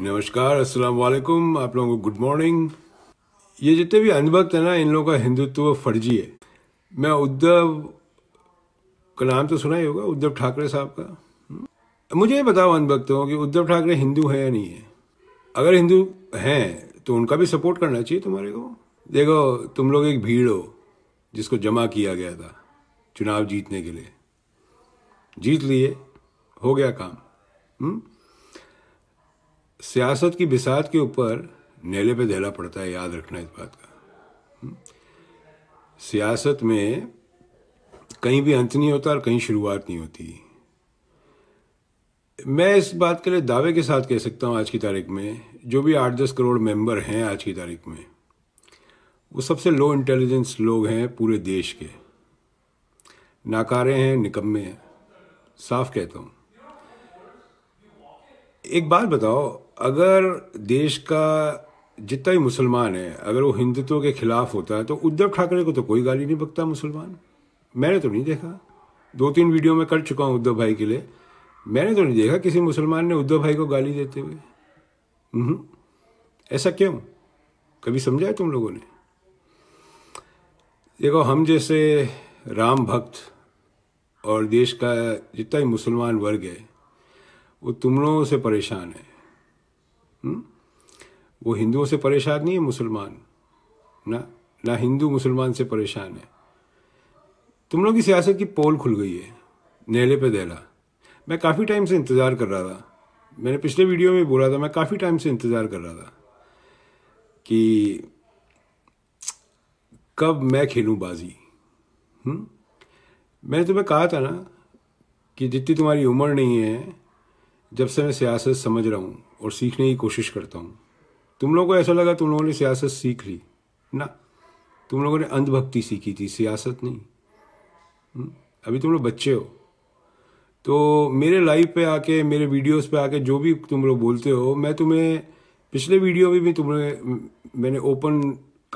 नमस्कार अस्सलाम वालेकुम आप लोगों को गुड मॉर्निंग ये जितने भी अंधभक्त हैं ना इन लोगों का हिंदुत्व फर्जी है मैं उद्धव का नाम तो सुना ही होगा उद्धव ठाकरे साहब का हम्म। मुझे ये बताओ अनभक्तों कि उद्धव ठाकरे हिंदू हैं या नहीं है अगर हिंदू हैं तो उनका भी सपोर्ट करना चाहिए तुम्हारे को देखो तुम लोग एक भीड़ हो जिसको जमा किया गया था चुनाव जीतने के लिए जीत लिए हो गया काम हुँ? हम्म। सियासत की बिसात के ऊपर नेले पे धैला पड़ता है याद रखना इस बात का हम्म। सियासत में कहीं भी अंत नहीं होता और कहीं शुरुआत नहीं होती मैं इस बात के लिए दावे के साथ कह सकता हूँ आज की तारीख में जो भी आठ दस करोड़ मेंबर हैं आज की तारीख में वो सबसे लो इंटेलिजेंस लोग हैं पूरे देश के नाकारे हैं निकम्मे हैं साफ कहता हूँ एक बात बताओ अगर देश का जितना ही मुसलमान है अगर वो हिंदुत्व के खिलाफ होता है तो उद्धव ठाकरे को तो कोई गाली नहीं बकता मुसलमान मैंने तो नहीं देखा दो तीन वीडियो में कर चुका हूँ उद्धव भाई के लिए मैंने तो नहीं देखा किसी मुसलमान ने उद्धव भाई को गाली देते हुए हम्म। ऐसा क्यों कभी समझा है तुम लोगों ने देखो हम जैसे राम भक्त और देश का जितना ही मुसलमान वर्ग है वो तुम लोगों से परेशान है हुँ? वो हिंदुओं से परेशान नहीं है मुसलमान ना ना हिंदू मुसलमान से परेशान है तुम लोग की सियासत की पोल खुल गई है नेले पे दहला मैं काफ़ी टाइम से इंतज़ार कर रहा था मैंने पिछले वीडियो में बोला था मैं काफ़ी टाइम से इंतज़ार कर रहा था कि कब मैं खेलूं बाजी हुँ? मैंने तुम्हें कहा था ना कि जितनी तुम्हारी उम्र नहीं है जब से मैं सियासत समझ रहा हूँ और सीखने की कोशिश करता हूँ तुम लोगों को ऐसा लगा तुम लोगों ने सियासत सीख ली ना तुम लोगों ने अंधभक्ति सीखी थी सियासत नहीं हम्म, अभी तुम लोग बच्चे हो तो मेरे लाइव पे आके मेरे वीडियोस पे आके जो भी तुम लोग बोलते हो मैं तुम्हें पिछले वीडियो में भी तुम्हें मैंने ओपन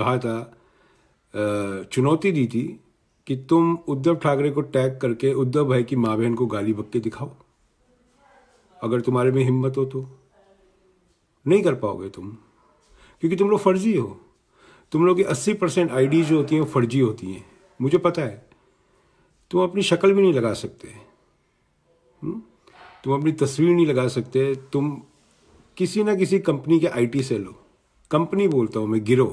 कहा था चुनौती दी थी कि तुम उद्धव ठाकरे को टैग करके उद्धव भाई की माँ बहन को गाली बक के दिखाओ अगर तुम्हारे में हिम्मत हो तो नहीं कर पाओगे तुम क्योंकि तुम लोग फर्जी हो तुम लोग की अस्सी परसेंट आई जो होती हैं वो फर्जी होती हैं मुझे पता है तुम अपनी शक्ल भी नहीं लगा सकते हुँ? हम्म? तुम अपनी तस्वीर नहीं लगा सकते तुम किसी ना किसी कंपनी के आईटी से लो कंपनी बोलता हूँ मैं गिरो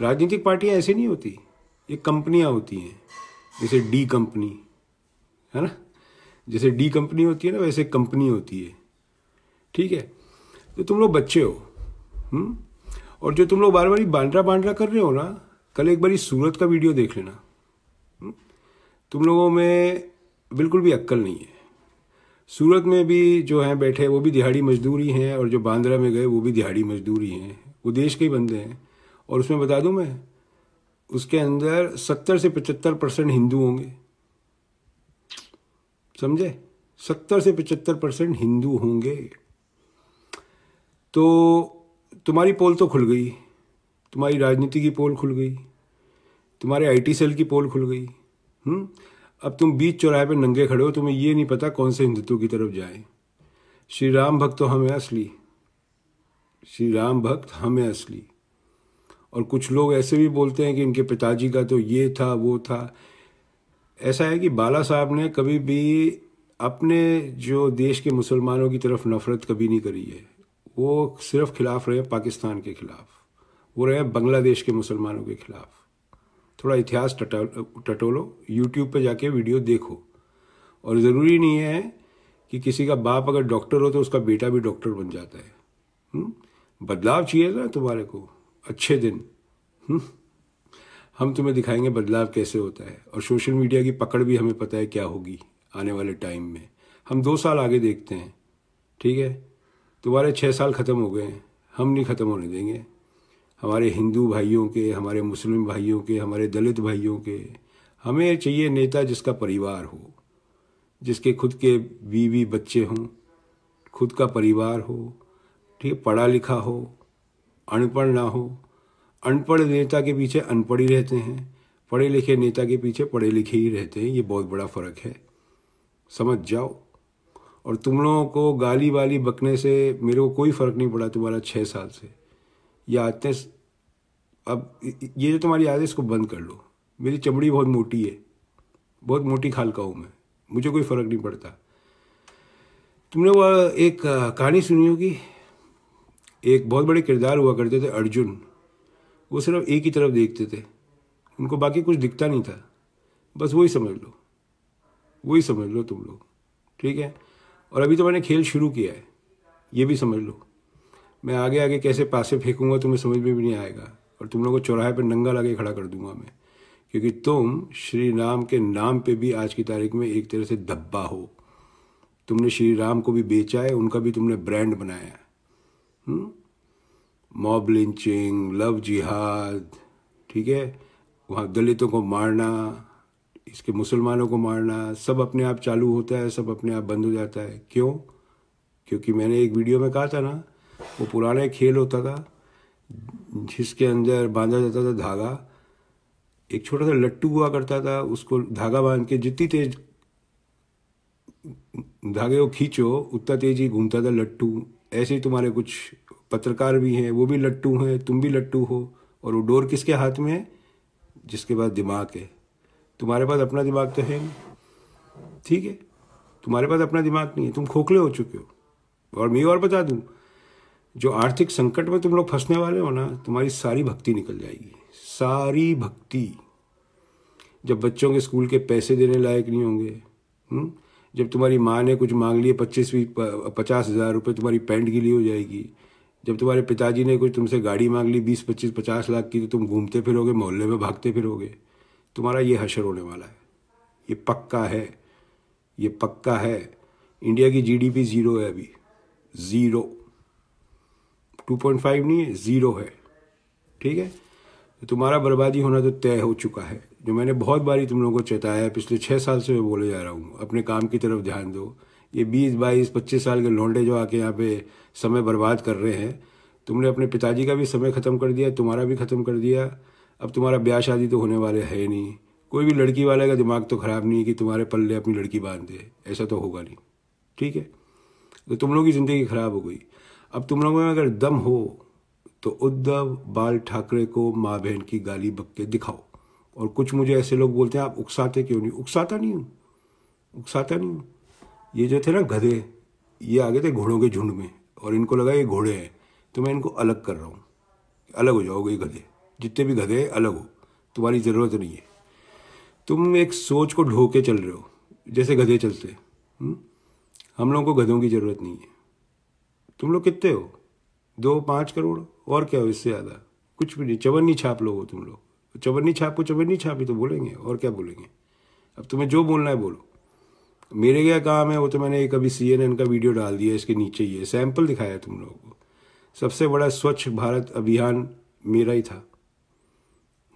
राजनीतिक पार्टियाँ ऐसी नहीं होती ये कंपनियाँ होती हैं जैसे डी कंपनी है ना जैसे डी कंपनी होती है ना वैसे कंपनी होती है ठीक है तो तुम लोग बच्चे हो हुँ? हम्म? और जो तुम लोग बार बार बांड्रा बांड्रा कर रहे हो ना कल एक बारी सूरत का वीडियो देख लेना हम्म? तुम लोगों में बिल्कुल भी अक्ल नहीं है सूरत में भी जो हैं बैठे वो भी दिहाड़ी मजदूरी हैं और जो बांद्रा में गए वो भी दिहाड़ी मजदूरी हैं वो देश के ही बंदे हैं और उसमें बता दूं मैं उसके अंदर सत्तर से पचहत्तर परसेंट हिंदू होंगे समझे सत्तर से पचहत्तर परसेंट हिंदू होंगे तो तुम्हारी पोल तो खुल गई तुम्हारी राजनीति की पोल खुल गई तुम्हारे आईटी सेल की पोल खुल गई हम्म अब तुम बीच चौराहे पे नंगे खड़े हो तुम्हें ये नहीं पता कौन से हिंदुत्व की तरफ जाए श्री राम भक्त तो हमें असली श्री राम भक्त हमें असली और कुछ लोग ऐसे भी बोलते हैं कि इनके पिताजी का तो ये था वो था ऐसा है कि बाला साहब ने कभी भी अपने जो देश के मुसलमानों की तरफ नफ़रत कभी नहीं करी है वो सिर्फ खिलाफ रहे पाकिस्तान के खिलाफ वो रहे बांग्लादेश के मुसलमानों के खिलाफ थोड़ा इतिहास टटोलो यूट्यूब पर जाके वीडियो देखो और ज़रूरी नहीं है कि किसी का बाप अगर डॉक्टर हो तो उसका बेटा भी डॉक्टर बन जाता है हुँ? हम्म? बदलाव चाहिए ना तुम्हारे को अच्छे दिन हुँ? हम्म? हम तुम्हें दिखाएंगे बदलाव कैसे होता है और सोशल मीडिया की पकड़ भी हमें पता है क्या होगी आने वाले टाइम में हम दो साल आगे देखते हैं ठीक है तुम्हारे छः साल ख़त्म हो गए हैं हम नहीं ख़त्म होने देंगे हमारे हिंदू भाइयों के हमारे मुस्लिम भाइयों के हमारे दलित भाइयों के हमें चाहिए नेता जिसका परिवार हो जिसके खुद के बीवी बच्चे हों खुद का परिवार हो ठीक पढ़ा लिखा हो अनपढ़ ना हो अनपढ़ नेता के पीछे अनपढ़ ही रहते हैं पढ़े लिखे नेता के पीछे पढ़े लिखे ही रहते हैं ये बहुत बड़ा फ़र्क है समझ जाओ और तुम लोगों को गाली वाली बकने से मेरे को कोई फ़र्क नहीं पड़ा तुम्हारा छः साल से या आते अब ये जो तुम्हारी याद है इसको बंद कर लो मेरी चमड़ी बहुत मोटी है बहुत मोटी खाल का हूँ मैं मुझे कोई फ़र्क नहीं पड़ता तुमने वो एक कहानी सुनी होगी एक बहुत बड़े किरदार हुआ करते थे अर्जुन वो सिर्फ एक ही तरफ देखते थे उनको बाकी कुछ दिखता नहीं था बस वही समझ लो वही समझ लो तुम लोग ठीक है और अभी तो मैंने खेल शुरू किया है ये भी समझ लो मैं आगे आगे कैसे पासे फेंकूंगा तुम्हें समझ में भी नहीं आएगा और तुम लोगों को चौराहे पर नंगा लगे खड़ा कर दूंगा मैं क्योंकि तुम श्री राम के नाम पे भी आज की तारीख में एक तरह से धब्बा हो तुमने श्री राम को भी बेचा है उनका भी तुमने ब्रांड बनाया है हम्म? मॉब लिंचिंग लव जिहाद ठीक है वहाँ दलितों को मारना इसके मुसलमानों को मारना सब अपने आप चालू होता है सब अपने आप बंद हो जाता है क्यों क्योंकि मैंने एक वीडियो में कहा था ना वो पुराना खेल होता था जिसके अंदर बांधा जाता था धागा एक छोटा सा लट्टू हुआ करता था उसको धागा बांध के जितनी तेज धागे को खींचो उतना तेज ही घूमता था लट्टू ऐसे ही तुम्हारे कुछ पत्रकार भी हैं वो भी लट्टू हैं तुम भी लट्टू हो और वो डोर किसके हाथ में है जिसके पास दिमाग है तुम्हारे पास अपना दिमाग तो है नहीं ठीक है तुम्हारे पास अपना दिमाग नहीं है तुम खोखले हो चुके हो और मैं और बता दूँ जो आर्थिक संकट में तुम लोग फंसने वाले हो ना तुम्हारी सारी भक्ति निकल जाएगी सारी भक्ति जब बच्चों के स्कूल के पैसे देने लायक नहीं होंगे हुँ? हम्म? जब तुम्हारी माँ ने कुछ मांग लिए पच्चीस पचास हज़ार रुपये तुम्हारी पैंट गिली हो जाएगी जब तुम्हारे पिताजी ने कुछ तुमसे गाड़ी मांग ली बीस पच्चीस पचास लाख की तो तुम घूमते फिरोगे मोहल्ले में भागते फिरोगे तुम्हारा ये हशर होने वाला है ये पक्का है ये पक्का है इंडिया की जीडीपी ज़ीरो है अभी ज़ीरो टू पॉइंट फाइव नहीं है ज़ीरो है ठीक है तो तुम्हारा बर्बादी होना तो तय हो चुका है जो मैंने बहुत बारी तुम लोगों को चेताया है पिछले छः साल से मैं बोले जा रहा हूँ अपने काम की तरफ ध्यान दो ये बीस बाईस पच्चीस साल के लोंडे जो आके यहाँ पे समय बर्बाद कर रहे हैं तुमने अपने पिताजी का भी समय ख़त्म कर दिया तुम्हारा भी ख़त्म कर दिया अब तुम्हारा ब्याह शादी तो होने वाले है नहीं कोई भी लड़की वाले का दिमाग तो ख़राब नहीं कि तुम्हारे पल्ले अपनी लड़की बांध दे ऐसा तो होगा नहीं ठीक है तो तुम लोगों की ज़िंदगी ख़राब हो गई अब तुम लोगों में अगर दम हो तो उद्धव बाल ठाकरे को माँ बहन की गाली बक के दिखाओ और कुछ मुझे ऐसे लोग बोलते हैं आप उकसाते क्यों नहीं उकसाता नहीं हूँ उकसाता नहीं हूँ ये जो थे ना गधे ये आ गए थे घोड़ों के झुंड में और इनको लगा ये घोड़े हैं तो मैं इनको अलग कर रहा हूँ अलग हो जाओगे ये गधे जितने भी गधे हैं अलग हो तुम्हारी ज़रूरत नहीं है तुम एक सोच को ढो के चल रहे हो जैसे गधे चलते हम्म? हम लोगों को गधों की ज़रूरत नहीं है तुम लोग कितने हो दो पाँच करोड़ और क्या हो इससे ज़्यादा कुछ भी नहीं चवन्नी छाप लोग तुम लोग चवन्नी छाप को चवन्नी छाप तो बोलेंगे और क्या बोलेंगे अब तुम्हें जो बोलना है बोलो मेरे क्या काम है वो तो मैंने एक अभी सी का वीडियो डाल दिया इसके नीचे ये सैम्पल दिखाया तुम लोगों को सबसे बड़ा स्वच्छ भारत अभियान मेरा ही था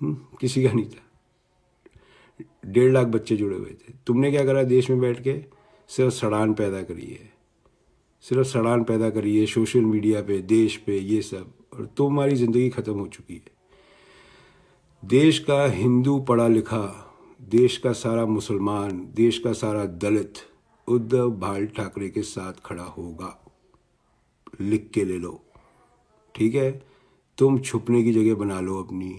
हम्म, किसी का नहीं था डेढ़ लाख बच्चे जुड़े हुए थे तुमने क्या करा देश में बैठ के सिर्फ सड़ान पैदा करी है सिर्फ सड़ान पैदा करी है सोशल मीडिया पे देश पे ये सब और तुम्हारी ज़िंदगी ख़त्म हो चुकी है देश का हिंदू पढ़ा लिखा देश का सारा मुसलमान देश का सारा दलित उद्धव भाल ठाकरे के साथ खड़ा होगा लिख के ले लो ठीक है तुम छुपने की जगह बना लो अपनी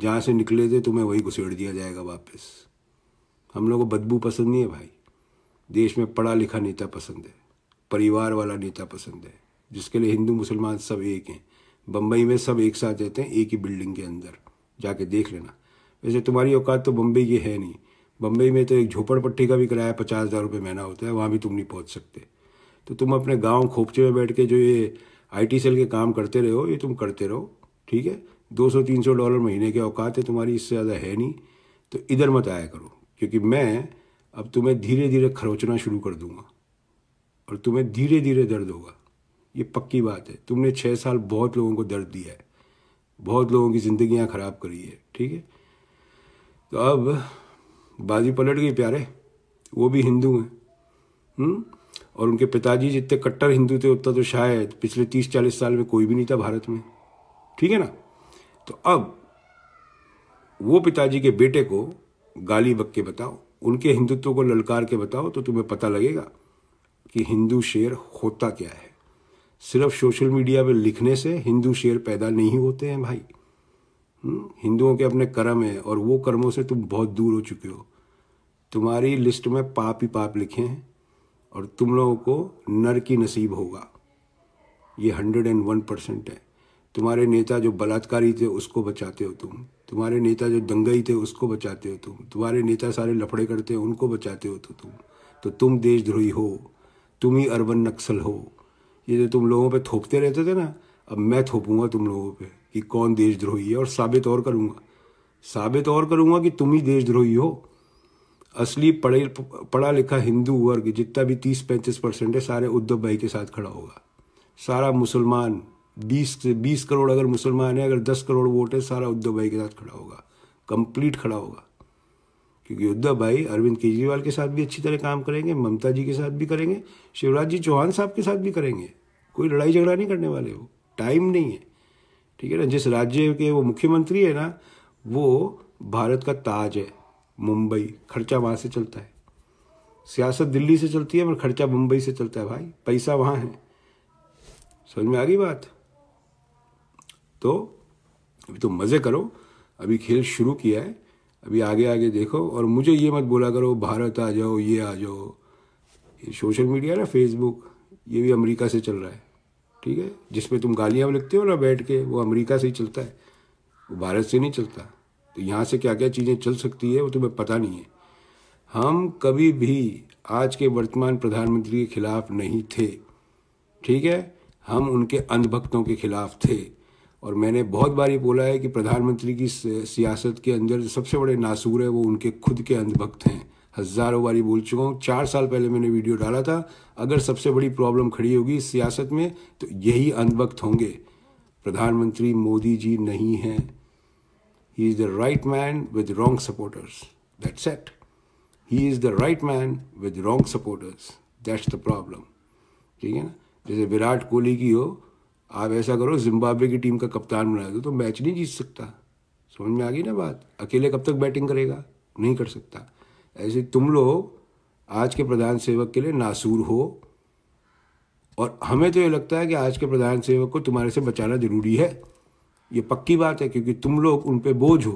जहाँ से निकले थे तुम्हें वही घुसेड़ दिया जाएगा वापस हम लोग को बदबू पसंद नहीं है भाई देश में पढ़ा लिखा नेता पसंद है परिवार वाला नेता पसंद है जिसके लिए हिंदू मुसलमान सब एक हैं बम्बई में सब एक साथ रहते हैं एक ही बिल्डिंग के अंदर जाके देख लेना वैसे तुम्हारी औकात तो बम्बई की है नहीं बम्बई में तो एक झोपड़पट्टी का भी किराया पचास हज़ार रुपये महीना होता है वहाँ भी तुम नहीं पहुँच सकते तो तुम अपने गाँव खोपचे में बैठ के जो ये आई सेल के काम करते रहो ये तुम करते रहो ठीक है दो सौ तीन सौ डॉलर महीने के औकात है तुम्हारी इससे ज़्यादा है नहीं तो इधर मत आया करो क्योंकि मैं अब तुम्हें धीरे धीरे खरोचना शुरू कर दूंगा और तुम्हें धीरे धीरे दर्द होगा ये पक्की बात है तुमने छः साल बहुत लोगों को दर्द दिया है बहुत लोगों की ज़िंदियाँ ख़राब करी है ठीक है तो अब बाजी पलट गई प्यारे वो भी हिंदू हैं हम्म? और उनके पिताजी जितने कट्टर हिंदू थे उतना तो शायद पिछले तीस चालीस साल में कोई भी नहीं था भारत में ठीक है ना तो अब वो पिताजी के बेटे को गाली बक के बताओ उनके हिंदुत्व को ललकार के बताओ तो तुम्हें पता लगेगा कि हिंदू शेर होता क्या है सिर्फ सोशल मीडिया पर लिखने से हिंदू शेर पैदा नहीं होते हैं भाई हिंदुओं के अपने कर्म हैं और वो कर्मों से तुम बहुत दूर हो चुके हो तुम्हारी लिस्ट में पाप ही पाप लिखे हैं और तुम लोगों को नर की नसीब होगा ये हंड्रेड एंड वन परसेंट है तुम्हारे नेता जो बलात्कारी थे उसको बचाते हो तुम तुम्हारे नेता जो दंगई थे उसको बचाते हो तुम तुम्हारे नेता सारे लफड़े करते हैं उनको बचाते हो तो तुम तो तुम देशद्रोही हो तुम ही अर्बन नक्सल हो ये जो तुम लोगों पे थोपते रहते थे ना अब मैं थोपूंगा तुम लोगों पर कि कौन देशद्रोही है और साबित और करूँगा साबित और करूँगा कि तुम ही देशद्रोही हो असली पढ़े पढ़ा लिखा हिंदू वर्ग जितना भी तीस पैंतीस परसेंट है सारे उद्धव भाई के साथ खड़ा होगा सारा मुसलमान बीस से बीस करोड़ अगर मुसलमान है अगर दस करोड़ वोट है सारा उद्धव भाई के साथ खड़ा होगा कंप्लीट खड़ा होगा क्योंकि उद्धव भाई अरविंद केजरीवाल के साथ भी अच्छी तरह काम करेंगे ममता जी के साथ भी करेंगे शिवराज जी चौहान साहब के साथ भी करेंगे कोई लड़ाई झगड़ा नहीं करने वाले वो टाइम नहीं है ठीक है ना जिस राज्य के वो मुख्यमंत्री है ना वो भारत का ताज है मुंबई खर्चा वहाँ से चलता है सियासत दिल्ली से चलती है पर खर्चा मुंबई से चलता है भाई पैसा वहाँ है समझ में आ गई बात तो अभी तो मज़े करो अभी खेल शुरू किया है अभी आगे आगे देखो और मुझे ये मत बोला करो भारत आ जाओ ये आ जाओ ये सोशल मीडिया ना फेसबुक ये भी अमेरिका से चल रहा है ठीक है जिसमें तुम गालियाँ लिखते हो ना बैठ के वो अमेरिका से ही चलता है वो भारत से नहीं चलता तो यहाँ से क्या क्या चीज़ें चल सकती है वो तुम्हें पता नहीं है हम कभी भी आज के वर्तमान प्रधानमंत्री के खिलाफ नहीं थे ठीक है हम उनके अंधभक्तों के खिलाफ थे और मैंने बहुत बार ये बोला है कि प्रधानमंत्री की सियासत के अंदर सबसे बड़े नासूर है वो उनके खुद के अंधभक्त हैं हज़ारों बारी बोल चुका हूँ चार साल पहले मैंने वीडियो डाला था अगर सबसे बड़ी प्रॉब्लम खड़ी होगी सियासत में तो यही अनवक्त होंगे प्रधानमंत्री मोदी जी नहीं हैं he is the right man with wrong supporters that's set he is the right man with wrong supporters that's the problem ठीक है ना जैसे विराट कोहली की हो आप ऐसा करो जिम्बाब्वे की टीम का कप्तान बना दो तो मैच नहीं जीत सकता समझ में आ गई ना बात अकेले कब तक बैटिंग करेगा नहीं कर सकता ऐसे तुम लोग आज के प्रधान सेवक के लिए नासूर हो और हमें तो ये लगता है कि आज के प्रधान सेवक को तुम्हारे से बचाना ज़रूरी है ये पक्की बात है क्योंकि तुम लोग उन पर बोझ हो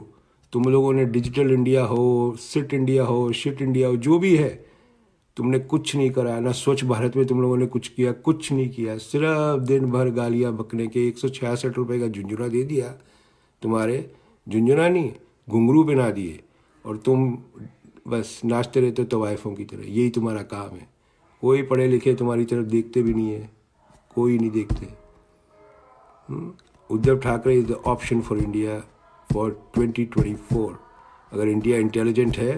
तुम लोगों ने डिजिटल इंडिया हो सिट इंडिया हो शिट इंडिया हो जो भी है तुमने कुछ नहीं कराया ना स्वच्छ भारत में तुम लोगों ने कुछ किया कुछ नहीं किया सिर्फ दिन भर गालियाँ बकने के एक सौ छियासठ रुपये का झुंझुना दे दिया तुम्हारे झुंझुना नहीं घुंघरू बना दिए और तुम बस नाचते रहते तो तवाइफों की तरह यही तुम्हारा काम है कोई पढ़े लिखे तुम्हारी तरफ देखते भी नहीं है कोई नहीं देखते हम्म? Uddhav Thackeray is the option for India for 2024 अगर इंडिया इंटेलिजेंट है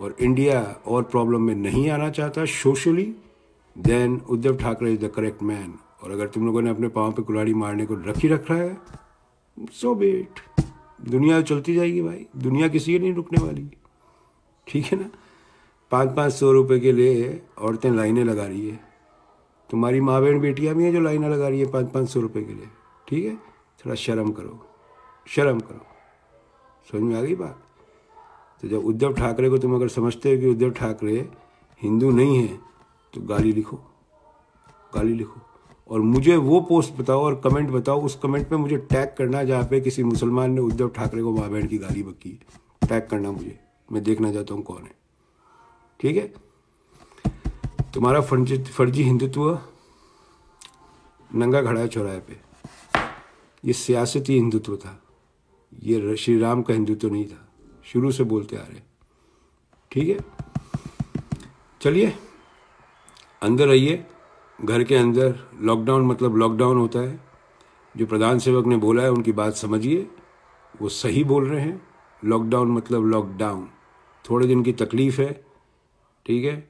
और इंडिया और प्रॉब्लम में नहीं आना चाहता socially then Uddhav Thackeray is the correct man और अगर तुम लोगों ने अपने पाँव पे कुल्हाड़ी मारने को रख ही रहा है सो so बेट दुनिया चलती जाएगी भाई दुनिया किसी नहीं रुकने वाली ठीक है ना पाँच पाँच सौ रुपये के लिए औरतें लाइनें लगा रही है तुम्हारी माँ बहन बेटियाँ भी हैं जो लाइनें लगा रही है पाँच पाँच सौ रुपये के लिए ठीक है थोड़ा शर्म करो शर्म करो समझ में आ गई बात तो जब उद्धव ठाकरे को तुम अगर समझते हो कि उद्धव ठाकरे हिंदू नहीं है तो गाली लिखो गाली लिखो और मुझे वो पोस्ट बताओ और कमेंट बताओ उस कमेंट पे मुझे टैग करना जहाँ पे किसी मुसलमान ने उद्धव ठाकरे को माँ बहन की गाली बकी टैग करना मुझे मैं देखना चाहता हूँ कौन है ठीक है तुम्हारा फर्जी फर्जी हिंदुत्व नंगा खड़ा है चौराहे पे ये सियासती हिंदुत्व था ये श्री राम का हिंदुत्व नहीं था शुरू से बोलते आ रहे ठीक है चलिए अंदर आइए घर के अंदर लॉकडाउन मतलब लॉकडाउन होता है जो प्रधान सेवक ने बोला है उनकी बात समझिए वो सही बोल रहे हैं लॉकडाउन मतलब लॉकडाउन थोड़े दिन की तकलीफ़ है ठीक है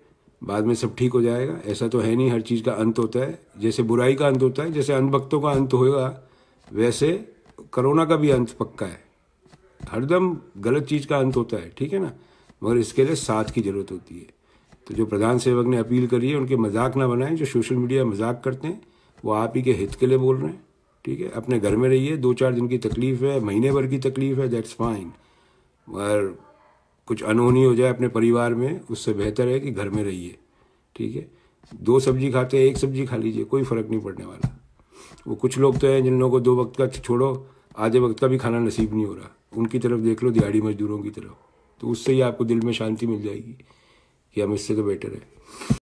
बाद में सब ठीक हो जाएगा ऐसा तो है नहीं हर चीज़ का अंत होता है जैसे बुराई का अंत होता है जैसे अनभक्तों का अंत होगा वैसे कोरोना का भी अंत पक्का है हरदम गलत चीज़ का अंत होता है ठीक है ना मगर इसके लिए साथ की ज़रूरत होती है तो जो प्रधान सेवक ने अपील करी है उनके मजाक ना बनाएं जो सोशल मीडिया मजाक करते हैं वो आप ही के हित के लिए बोल रहे हैं ठीक है अपने घर में रहिए दो चार दिन की तकलीफ़ है महीने भर की तकलीफ़ है दैट्स फाइन मगर कुछ अनहोनी हो जाए अपने परिवार में उससे बेहतर है कि घर में रहिए ठीक है दो सब्जी खाते हैं एक सब्जी खा लीजिए कोई फ़र्क नहीं पड़ने वाला वो कुछ लोग तो हैं जिन लोगों को दो वक्त का छोड़ो आधे वक्त का भी खाना नसीब नहीं हो रहा उनकी तरफ देख लो दिहाड़ी मजदूरों की तरफ तो उससे ही आपको दिल में शांति मिल जाएगी कि हम इससे तो बेटर है